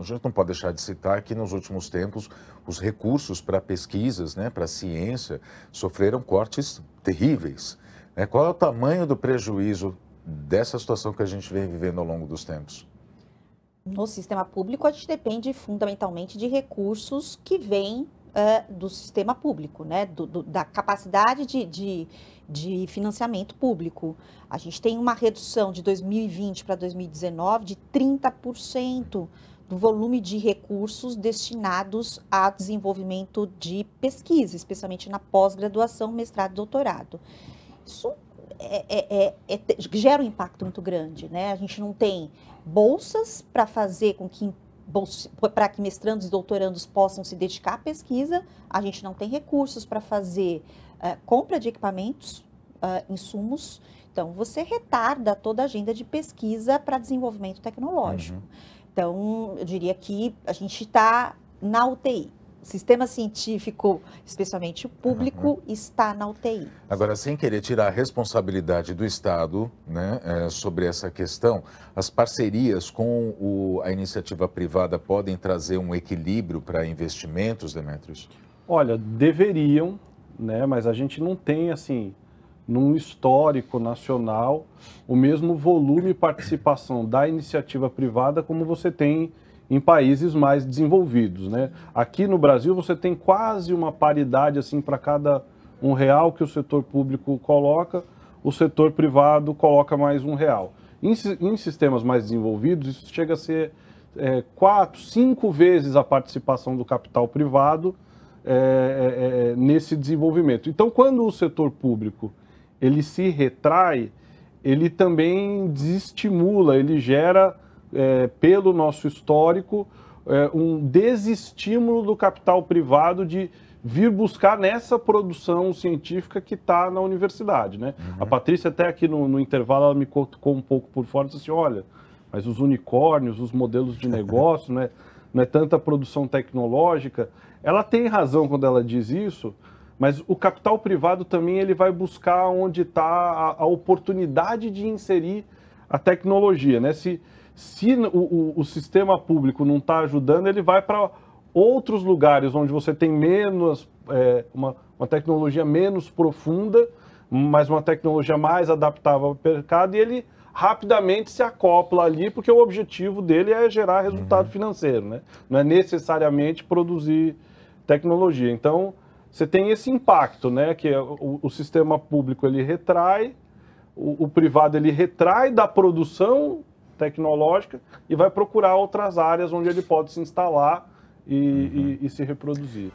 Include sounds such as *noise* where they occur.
a gente não pode deixar de citar que nos últimos tempos os recursos para pesquisas, né, para ciência, sofreram cortes terríveis. Né? Qual é o tamanho do prejuízo dessa situação que a gente vem vivendo ao longo dos tempos? No sistema público, a gente depende fundamentalmente de recursos que vêm uh, do sistema público, né? Do, do, da capacidade de, de, de financiamento público. A gente tem uma redução de 2020 para 2019 de 30% do volume de recursos destinados a desenvolvimento de pesquisa, especialmente na pós-graduação, mestrado e doutorado. Isso é, é, é, é gera um impacto muito grande, né? A gente não tem bolsas para fazer com que para que mestrandos e doutorandos possam se dedicar à pesquisa, a gente não tem recursos para fazer uh, compra de equipamentos, uh, insumos. Então, você retarda toda a agenda de pesquisa para desenvolvimento tecnológico. Uhum. Então, eu diria que a gente está na UTI. O sistema científico, especialmente o público, uhum. está na UTI. Agora, sem querer tirar a responsabilidade do Estado né, é, sobre essa questão, as parcerias com o, a iniciativa privada podem trazer um equilíbrio para investimentos, Demetrios? Olha, deveriam, né, mas a gente não tem, assim, num histórico nacional, o mesmo volume e participação da iniciativa privada como você tem em países mais desenvolvidos. Né? Aqui no Brasil você tem quase uma paridade assim para cada um real que o setor público coloca, o setor privado coloca mais um real. Em, em sistemas mais desenvolvidos, isso chega a ser é, quatro, cinco vezes a participação do capital privado é, é, é nesse desenvolvimento. Então, quando o setor público ele se retrai, ele também desestimula, ele gera, é, pelo nosso histórico, é, um desestímulo do capital privado de vir buscar nessa produção científica que está na universidade. Né? Uhum. A Patrícia, até aqui no, no, intervalo, ela me cortou um pouco por fora disse assim, olha, mas os unicórnios, os modelos de *laughs* negócio, né? não é tanta produção tecnológica. Ela tem razão quando ela diz isso, mas o capital privado também ele vai buscar onde está a, a, oportunidade de inserir a tecnologia, né? Se, se o, o, o sistema público não está ajudando, ele vai para outros lugares onde você tem menos é, uma, uma tecnologia menos profunda, mas uma tecnologia mais adaptável ao mercado e ele rapidamente se acopla ali, porque o objetivo dele é gerar resultado uhum. financeiro, né? Não é necessariamente produzir tecnologia. Então, você tem esse impacto, né? Que é o, o sistema público ele retrai, o, o, privado ele retrai da produção tecnológica e vai procurar outras áreas onde ele pode se instalar e, uhum. e, e se reproduzir.